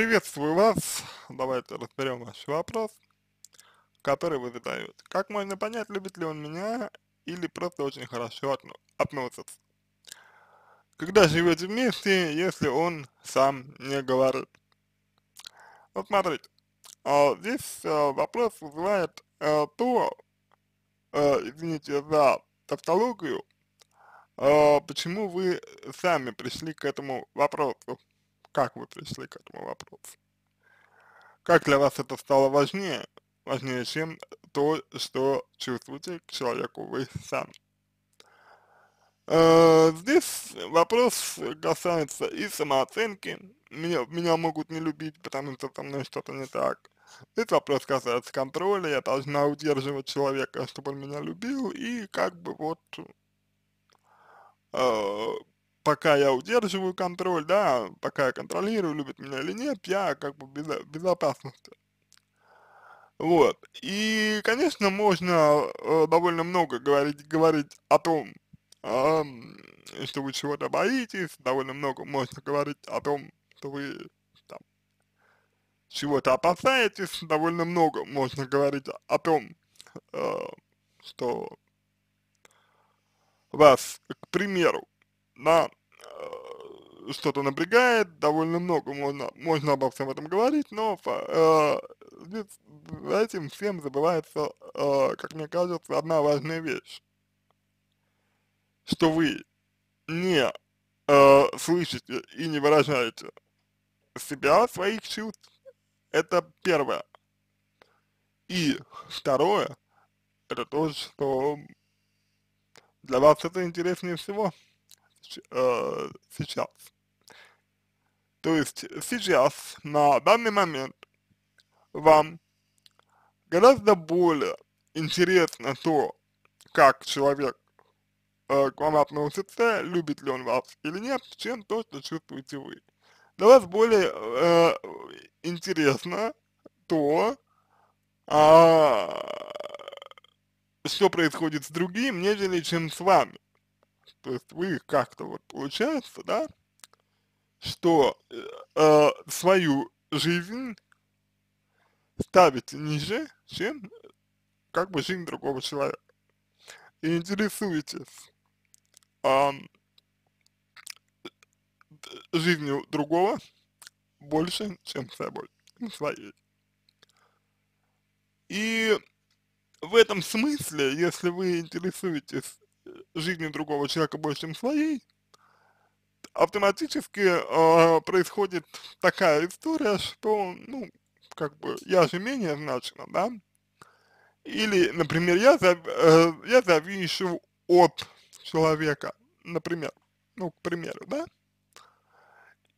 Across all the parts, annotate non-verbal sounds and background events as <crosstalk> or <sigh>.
Приветствую вас. Давайте разберем ваш вопрос, который вы задаете. Как можно понять, любит ли он меня или просто очень хорошо относится? Когда живете вместе, если он сам не говорит? Вот смотрите, а, здесь а, вопрос вызывает а, то, а, извините за тавтологию, а, почему вы сами пришли к этому вопросу как вы пришли к этому вопросу? Как для вас это стало важнее, важнее, чем то, что чувствуете к человеку вы сами? Э, здесь вопрос касается и самооценки, меня, меня могут не любить, потому что со мной что-то не так. Здесь вопрос касается контроля, я должна удерживать человека, чтобы он меня любил, и как бы вот э, пока я удерживаю контроль, да, пока я контролирую, любит меня или нет, я как бы в безопасности. Вот. И, конечно, можно э, довольно много говорить, говорить о том, э, что вы чего-то боитесь, довольно много можно говорить о том, что вы там чего-то опасаетесь, довольно много можно говорить о том, э, что вас, к примеру, да, э, что-то напрягает, довольно много можно, можно обо всем этом говорить, но э, э, этим всем забывается, э, как мне кажется, одна важная вещь, что вы не э, слышите и не выражаете себя, своих чувств, это первое. И второе, это то, что для вас это интереснее всего есть э, сейчас. То есть сейчас, на данный момент, вам гораздо более интересно то, как человек э, к вам относится, любит ли он вас или нет, чем то, что чувствуете вы. Для вас более э, интересно то, э, что происходит с другим, нежели чем с вами то есть вы как-то вот получается, да, что э, э свою жизнь ставите ниже, чем э, как бы жизнь другого человека. И интересуетесь э, жизнью другого больше, чем собой, ну, своей. И в этом смысле, если вы интересуетесь жизни другого человека больше, чем своей, автоматически э, происходит такая история, что, ну, как бы, я же менее значима, да? Или, например, я, зав, э, я завишу от человека, например, ну, к примеру, да?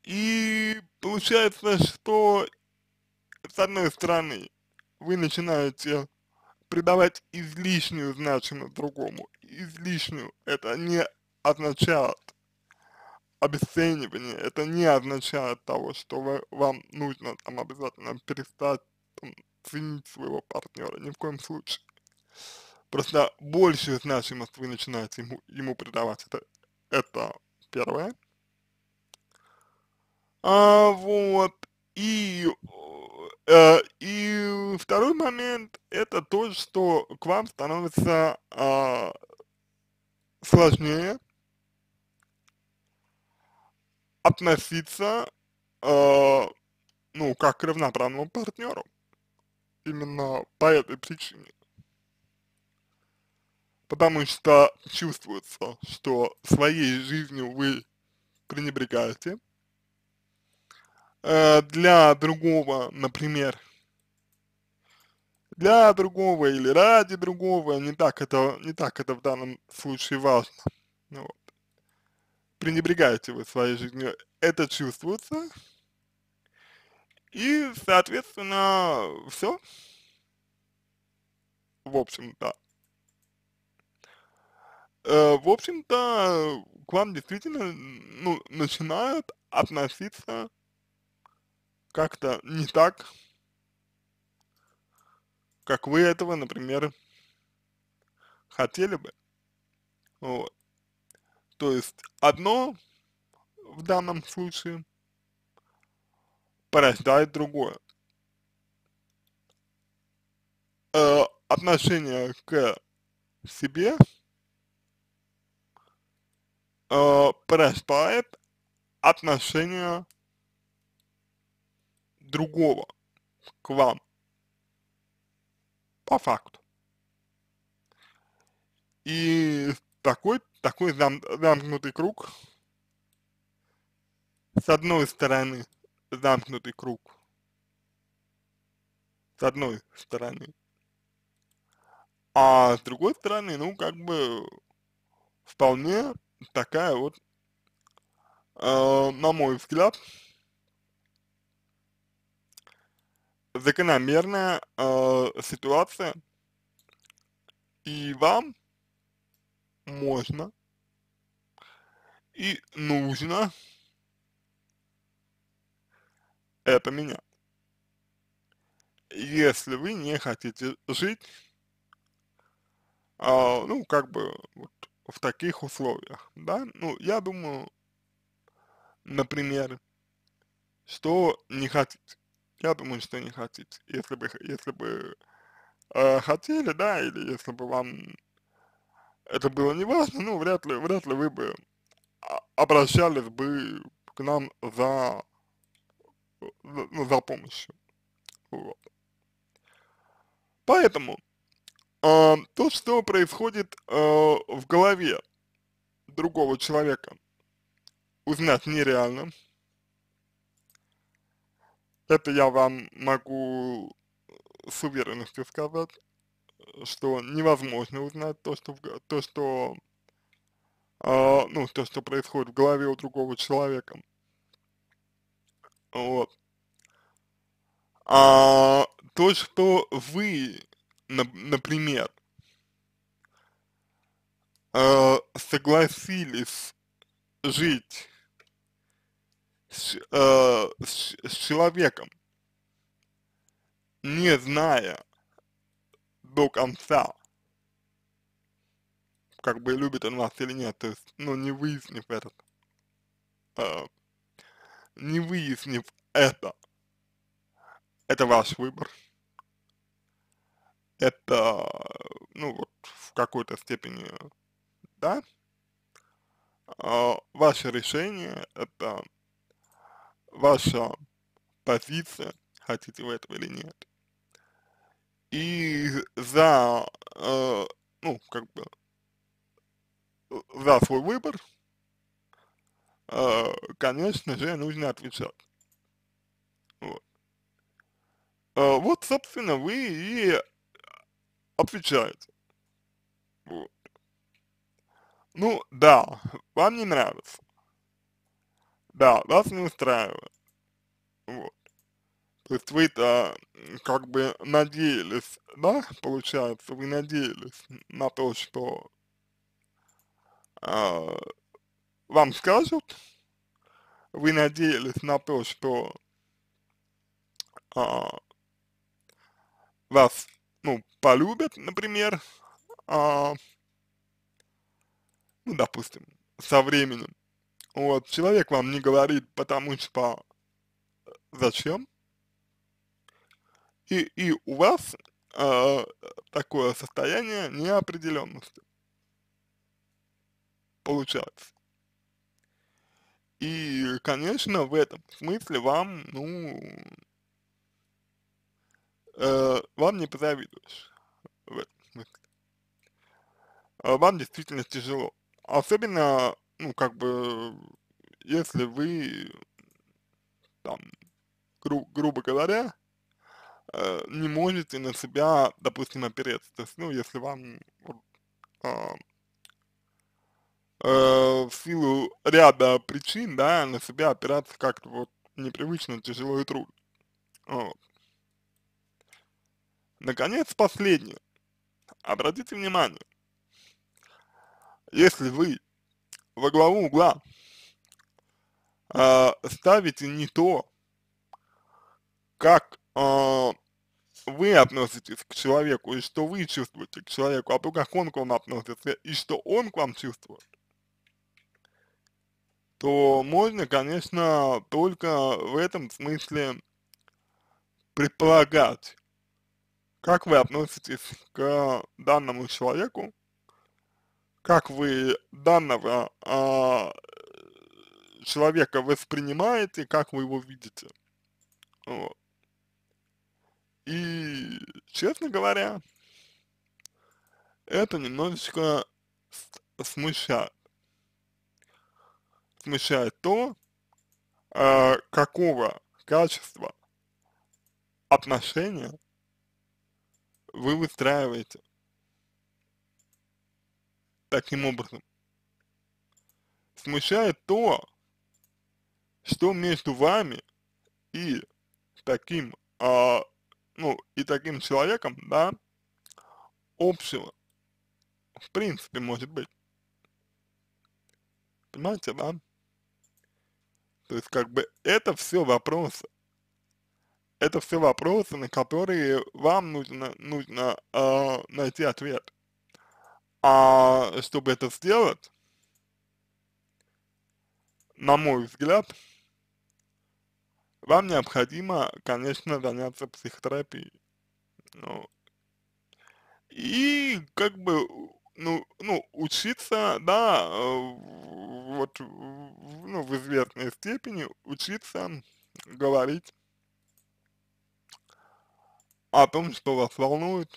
И получается, что, с одной стороны, вы начинаете придавать излишнюю значимость другому, излишним. Это не означает обесценивание, это не означает того, что вы, вам нужно там обязательно перестать там, ценить своего партнера, ни в коем случае. Просто большую значимость вы начинаете ему, ему придавать, это, это первое. А, вот, и, э, и второй момент, это то, что к вам становится а, сложнее относиться, э, ну, как к равноправному партнеру. Именно по этой причине. Потому что чувствуется, что своей жизнью вы пренебрегаете. Э, для другого, например, для другого или ради другого, не так это, не так это в данном случае важно. Ну вот. Пренебрегаете вы своей жизнью, это чувствуется, и, соответственно, все. В общем-то. Э, в общем-то, к вам действительно ну, начинают относиться как-то не так, как вы этого, например, хотели бы. Вот. То есть одно в данном случае порождает другое. Э, отношение к себе э, порождает отношение другого к вам по факту. И такой, такой зам, замкнутый круг, с одной стороны замкнутый круг, с одной стороны, а с другой стороны, ну, как бы, вполне такая вот, э, на мой взгляд, закономерная э, ситуация, и вам можно и нужно это менять. Если вы не хотите жить, а, ну, как бы, вот, в таких условиях, да, ну, я думаю, например, что не хотите. Я думаю, что не хотите. Если бы, если бы э, хотели, да, или если бы вам это было не важно, ну, вряд ли, вряд ли вы бы а, обращались бы к нам за, за, ну, за помощью. Вот. Поэтому э, то, что происходит э, в голове другого человека, узнать нереально, это я вам могу э, с уверенностью сказать, что невозможно узнать то, что, то, что, э, ну, то, что происходит в голове у другого человека. Вот. А то, что вы, на, например, э, согласились жить с, э, с, с человеком, не зная до конца, как бы любит он вас или нет, то есть, ну, не выяснив этот, э, не выяснив это, это ваш выбор, это, ну, вот, в какой-то степени, да, э, ваше решение, это ваша позиция, хотите вы этого или нет. И за, э, ну, как бы, за свой выбор, э, конечно же, нужно отвечать. Вот. Э, вот, собственно, вы и отвечаете. Вот. Ну, да, вам не нравится. Да, вас не устраивает. Вот. То есть вы-то как бы надеялись, да, получается, вы надеялись на то, что э, вам скажут, вы надеялись на то, что э, вас, ну, полюбят, например, э, ну, допустим, со временем, вот, человек вам не говорит, потому что зачем? И, и у вас э, такое состояние неопределенности получается. И, конечно, в этом смысле вам, ну, э, вам не позавидуешь в этом смысле. Вам действительно тяжело. Особенно ну, как бы, если вы, там, гру грубо говоря, э, не можете на себя, допустим, опереться, то есть, ну, если вам э, э, в силу ряда причин, да, на себя опираться как-то вот непривычно, тяжело и трудно. Вот. Наконец, последнее. Обратите внимание, если вы во главу угла э, а, ставите не то, как э, вы относитесь к человеку и что вы чувствуете к человеку, а то, как он к вам относится и что он к вам чувствует, то можно, конечно, только в этом смысле предполагать, как вы относитесь к данному человеку, как вы данного а, человека воспринимаете, как вы его видите. Вот. И, честно говоря, это немножечко смущает. Смущает то, э, какого качества отношения вы выстраиваете таким образом. Смущает то, что между вами и таким, а, ну, и таким человеком, да, общего, в принципе, может быть. Понимаете, да? То есть, как бы, это все вопросы. Это все вопросы, на которые вам нужно, нужно э, найти ответ. А чтобы это сделать, на мой взгляд, вам необходимо, конечно, заняться психотерапией. Ну, и как бы, ну, ну, учиться, да, э, вот, ну, в известной степени учиться говорить о том, что вас волнует,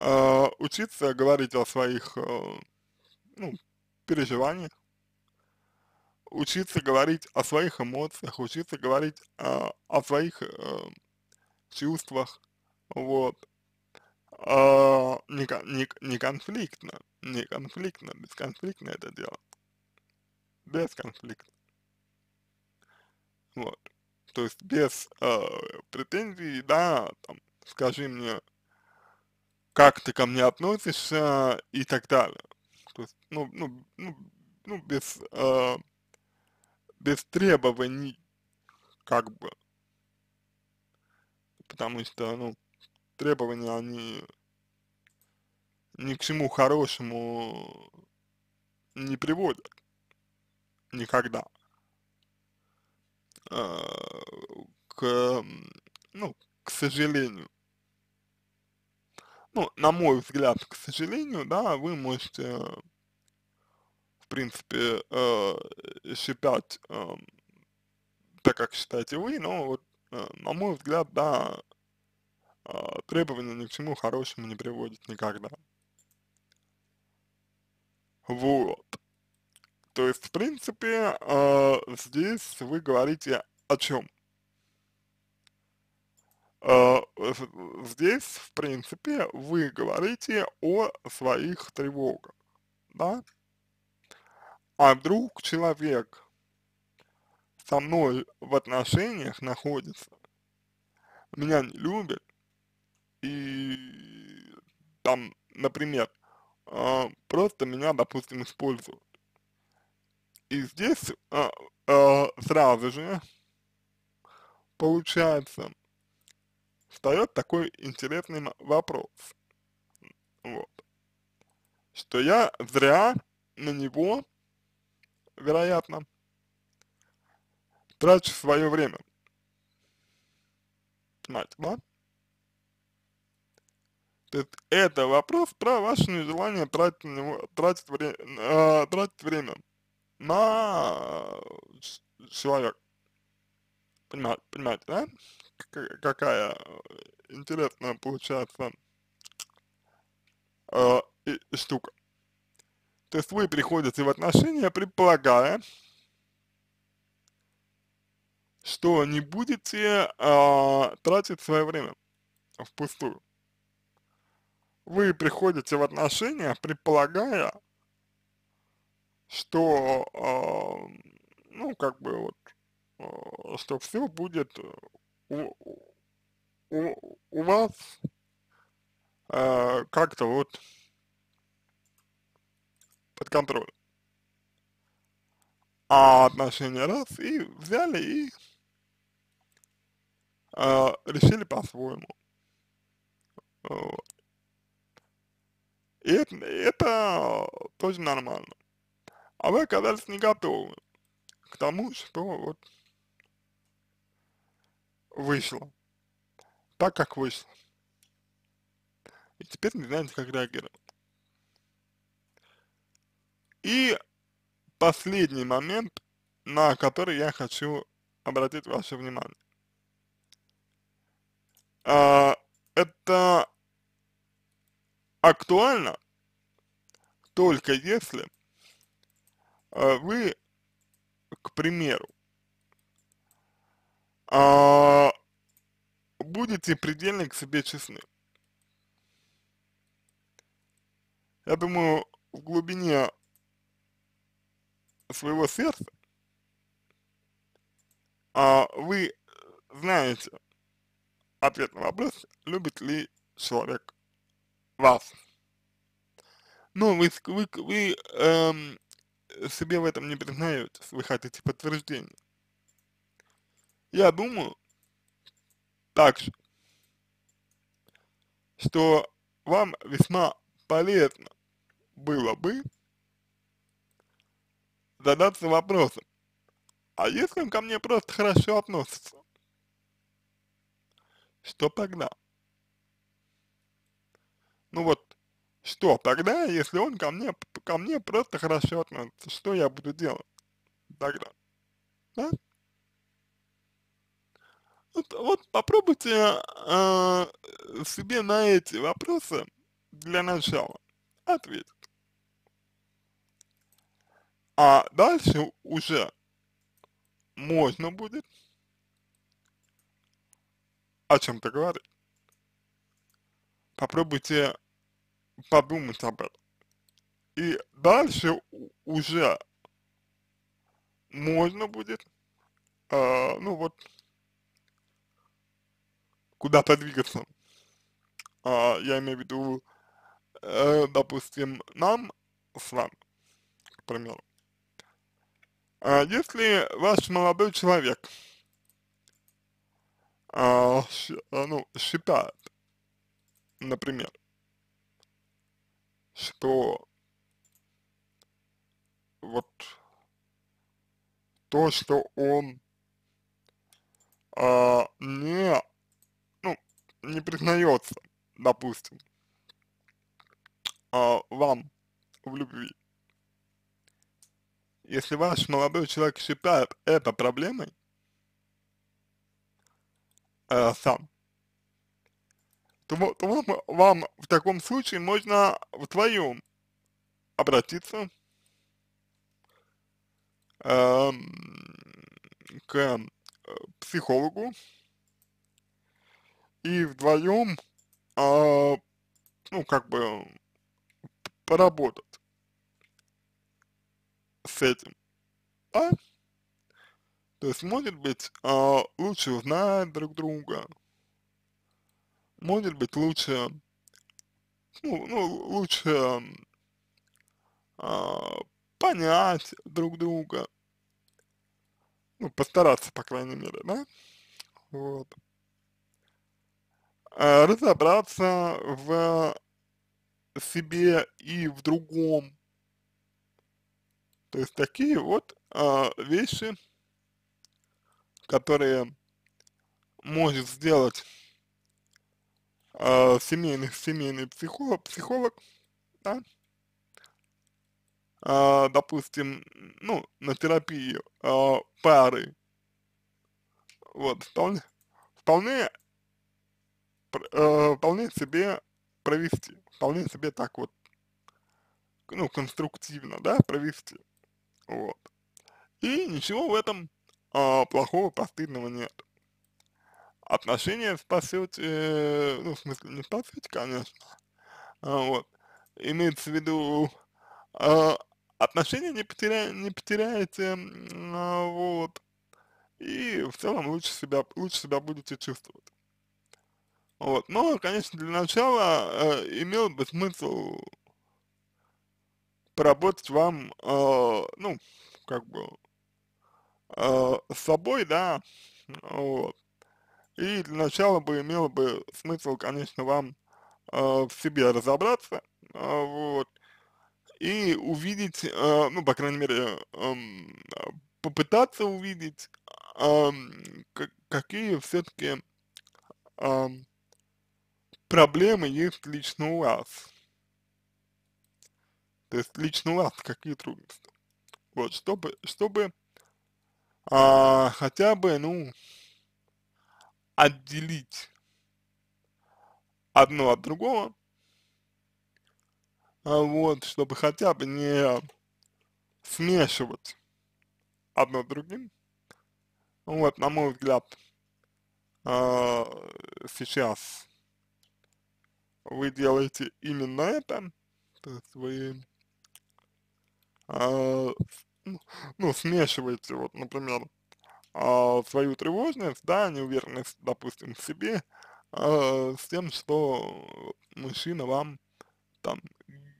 э, учиться говорить о своих э, ну, переживаниях, учиться говорить о своих эмоциях, учиться говорить э, о своих э, чувствах, вот, э, не, не, не конфликтно, не конфликтно, бесконфликтно это дело, конфликта, вот, то есть без э, претензий, да, там, скажи мне, как ты ко мне относишься и так далее. То есть, ну, ну, ну, ну без, э, без требований, как бы. Потому что, ну, требования, они ни к чему хорошему не приводят. Никогда. Э, к, ну, к сожалению. Ну, на мой взгляд, к сожалению, да, вы можете, э, в принципе, э, считать э, так, как считаете вы, но вот, э, на мой взгляд, да, э, требования ни к чему хорошему не приводят никогда. Вот. То есть, в принципе, э, здесь вы говорите о чем? Э, здесь, в принципе, вы говорите о своих тревогах, да? А вдруг человек со мной в отношениях находится, меня не любит, и там, например, э, просто меня, допустим, используют. И здесь э, сразу же получается встает такой интересный вопрос, вот, что я зря на него, вероятно, трачу свое время. Понимаете, да? То есть это вопрос про ваше нежелание тратить, на него, тратить, вре, э, тратить время на человека. Понимаете, понимаете, да? Какая э, интересная получается э, и, и штука. То есть вы приходите в отношения, предполагая, что не будете э, тратить свое время впустую. Вы приходите в отношения, предполагая, что, э, ну, как бы вот, Э, что все будет э, у, у, у вас э, как-то вот под контроль, А отношения раз и взяли и э, решили по-своему. Вот. И это, это тоже нормально. А вы оказались не готовы к тому, что вот вышло. Так, как вышло. И теперь не знаете, как реагировать. И последний момент, на который я хочу обратить ваше внимание. А, это актуально только если а, вы, к примеру, а, будете предельно к себе честны. Я думаю, в глубине своего сердца а, вы знаете ответ на вопрос, любит ли человек вас. Но ну, вы, вы, вы эм, себе в этом не признаетесь, вы хотите подтверждения. Я думаю также, что вам весьма полезно было бы задаться вопросом, а если он ко мне просто хорошо относится, что тогда? Ну вот, что тогда, если он ко мне, ко мне просто хорошо относится, что я буду делать тогда? Да? Вот, вот попробуйте э, себе на эти вопросы для начала ответить. А дальше уже можно будет о чем-то говорить. Попробуйте подумать об этом. И дальше уже можно будет, э, ну вот, куда подвигаться. А, я имею в виду, э, допустим, нам с вами, к примеру. А если ваш молодой человек а, ш, а, ну, считает, например, что вот то, что он а, не не признается, допустим, а, вам в любви, если ваш молодой человек считает это проблемой, э, сам, то, то вам, вам в таком случае можно в твоем обратиться эм, э, к психологу, и вдвоем, э, а, ну, как бы, поработать с этим, да? То есть, может быть, э, лучше узнать друг друга, может быть, лучше, ну, ну лучше э, понять друг друга, ну, постараться, по крайней мере, да? Вот. Э, разобраться в себе и в другом. То есть такие вот э, вещи, которые может сделать э, семейный, семейный психолог, психолог да? э, допустим, ну, на терапию э, пары, вот, вполне, вполне Э, вполне себе провести, вполне себе так вот, ну, конструктивно, да, провести, вот. И ничего в этом а, плохого, постыдного нет. Отношения спасете, э, ну, в смысле, не спасете, конечно, а, вот, имеется в виду, а, отношения не, потеря, не потеряете, а, вот, и в целом лучше себя, лучше себя будете чувствовать. Вот. Но, конечно, для начала э, имел бы смысл поработать вам, э, ну, как бы, э, с собой, да, вот. И для начала бы имел бы смысл, конечно, вам э, в себе разобраться, э, вот, и увидеть, э, ну, по крайней мере, э, попытаться увидеть, э, какие все-таки э, эм, проблемы есть лично у вас. То есть лично у вас какие трудности. Вот, чтобы, чтобы а, хотя бы, ну, отделить одно от другого, а, вот, чтобы хотя бы не смешивать одно с другим, вот, на мой взгляд, а, сейчас вы делаете именно это, то есть вы а, ну, ну, смешиваете, вот, например, а, свою тревожность, да, неуверенность, допустим, в себе, а, с тем, что мужчина вам там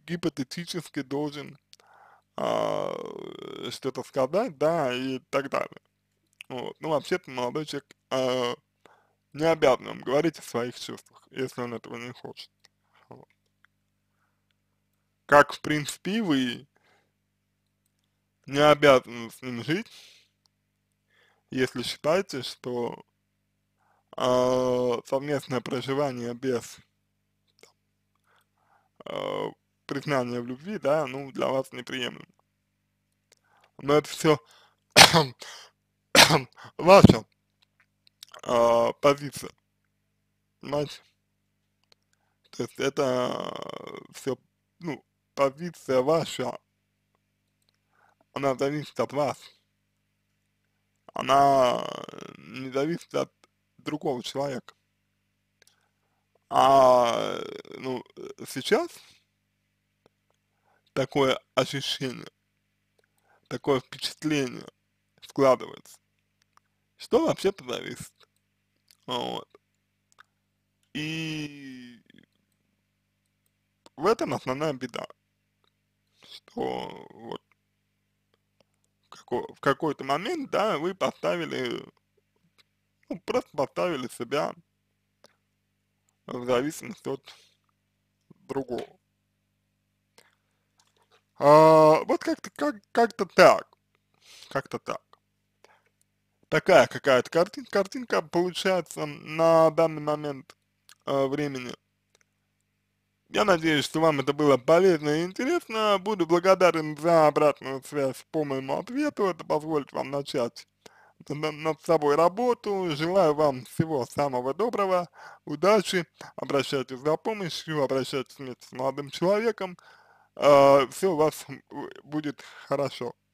гипотетически должен а, что-то сказать, да, и так далее. Вот. Ну, вообще-то молодой человек а, не обязан вам говорить о своих чувствах, если он этого не хочет как в принципе вы не обязаны с ним жить, если считаете, что э, совместное проживание без э, признания в любви, да, ну, для вас неприемлемо. Но это все <coughs> ваша э, позиция, понимаете? То есть это все, ну, позиция ваша, она зависит от вас. Она э, не зависит от другого человека. А э, ну, э, сейчас такое ощущение, такое впечатление складывается, что вообще-то зависит. Вот. И в этом основная беда что вот в какой-то момент, да, вы поставили, ну, просто поставили себя в зависимость от другого. А, вот как-то как, как-то так, как-то так. Такая какая-то картин, картинка получается на данный момент э, времени я надеюсь, что вам это было полезно и интересно. Буду благодарен за обратную связь по моему ответу. Это позволит вам начать над собой работу. Желаю вам всего самого доброго, удачи. Обращайтесь за помощью, обращайтесь вместе с молодым человеком. А, все у вас будет хорошо.